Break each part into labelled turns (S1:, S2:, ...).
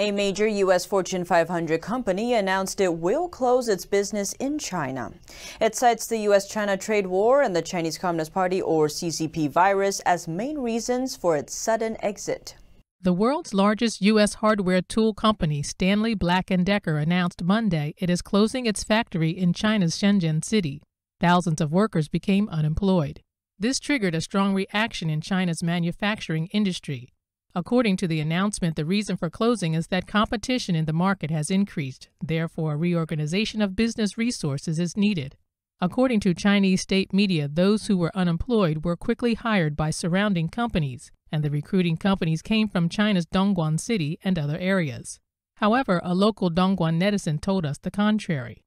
S1: A major U.S. Fortune 500 company announced it will close its business in China. It cites the U.S.-China trade war and the Chinese Communist Party, or CCP, virus as main reasons for its sudden exit. The world's largest U.S. hardware tool company, Stanley Black & Decker, announced Monday it is closing its factory in China's Shenzhen city. Thousands of workers became unemployed. This triggered a strong reaction in China's manufacturing industry, According to the announcement, the reason for closing is that competition in the market has increased. Therefore, a reorganization of business resources is needed. According to Chinese state media, those who were unemployed were quickly hired by surrounding companies, and the recruiting companies came from China's Dongguan City and other areas. However, a local Dongguan netizen told us the contrary.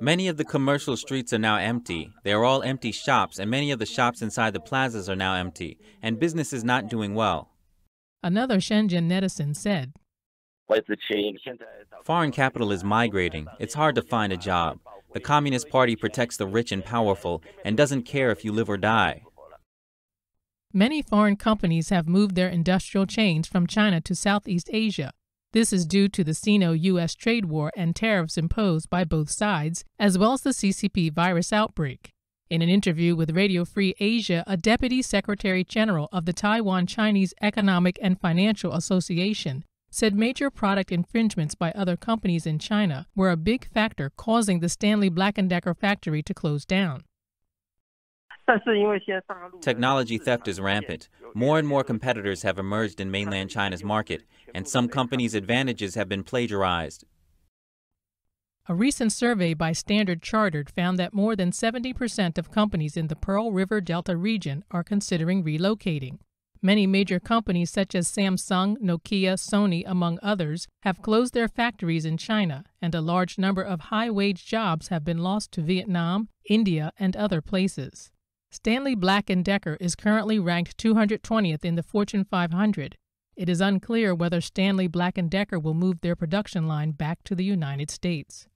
S2: Many of the commercial streets are now empty. They are all empty shops, and many of the shops inside the plazas are now empty, and business is not doing well.
S1: Another Shenzhen netizen said
S2: Foreign capital is migrating. It's hard to find a job. The Communist Party protects the rich and powerful and doesn't care if you live or die.
S1: Many foreign companies have moved their industrial chains from China to Southeast Asia this is due to the Sino U.S. trade war and tariffs imposed by both sides, as well as the CCP virus outbreak. In an interview with Radio Free Asia, a deputy secretary general of the Taiwan Chinese Economic and Financial Association said major product infringements by other companies in China were a big factor causing the Stanley Black & Decker factory to close down.
S2: Technology theft is rampant. More and more competitors have emerged in mainland China's market, and some companies' advantages have been plagiarized.
S1: A recent survey by Standard Chartered found that more than 70% of companies in the Pearl River Delta region are considering relocating. Many major companies such as Samsung, Nokia, Sony, among others, have closed their factories in China, and a large number of high wage jobs have been lost to Vietnam, India, and other places. Stanley Black & Decker is currently ranked 220th in the Fortune 500. It is unclear whether Stanley Black & Decker will move their production line back to the United States.